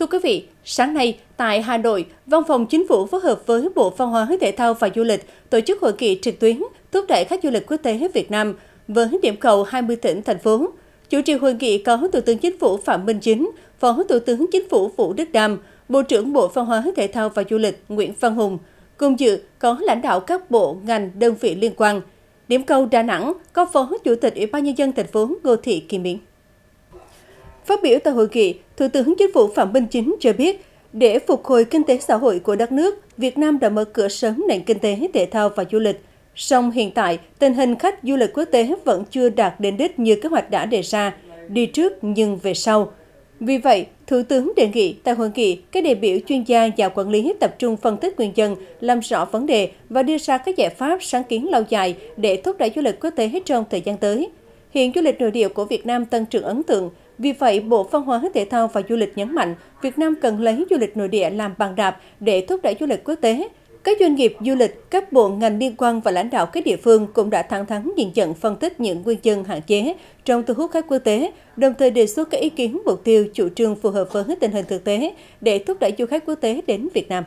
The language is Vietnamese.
Thưa quý vị, sáng nay tại Hà Nội, Văn phòng Chính phủ phối hợp với Bộ Văn hóa, Thể thao và Du lịch tổ chức hội nghị trực tuyến thúc đẩy khách du lịch quốc tế Việt Nam với điểm cầu 20 tỉnh, thành phố. Chủ trì hội nghị có Thủ tướng Chính phủ Phạm Minh Chính, Phó Thủ tướng Chính phủ Vũ Đức Đam, Bộ trưởng Bộ Văn hóa, Thể thao và Du lịch Nguyễn Văn Hùng. Cùng dự có lãnh đạo các bộ, ngành, đơn vị liên quan. Điểm cầu Đà Nẵng có Phó Chủ tịch Ủy ban nhân dân thành phố Ngô Thị kỳ Miến. Phát biểu tại hội nghị, Thủ tướng Chính phủ Phạm Minh Chính cho biết, để phục hồi kinh tế xã hội của đất nước, Việt Nam đã mở cửa sớm nền kinh tế, thể thao và du lịch. Song hiện tại, tình hình khách du lịch quốc tế vẫn chưa đạt đến đích như kế hoạch đã đề ra, đi trước nhưng về sau. Vì vậy, Thủ tướng đề nghị tại hội nghị, các đại biểu chuyên gia và quản lý tập trung phân tích nguyên nhân, làm rõ vấn đề và đưa ra các giải pháp sáng kiến lâu dài để thúc đẩy du lịch quốc tế trong thời gian tới. Hiện du lịch nội địa của Việt Nam tăng trưởng ấn tượng, vì vậy, Bộ Văn hóa Thể thao và Du lịch nhấn mạnh Việt Nam cần lấy du lịch nội địa làm bàn đạp để thúc đẩy du lịch quốc tế. Các doanh nghiệp du lịch, các bộ ngành liên quan và lãnh đạo các địa phương cũng đã thẳng thắn nhìn nhận phân tích những nguyên nhân hạn chế trong thu hút khách quốc tế, đồng thời đề xuất các ý kiến mục tiêu chủ trương phù hợp với tình hình thực tế để thúc đẩy du khách quốc tế đến Việt Nam.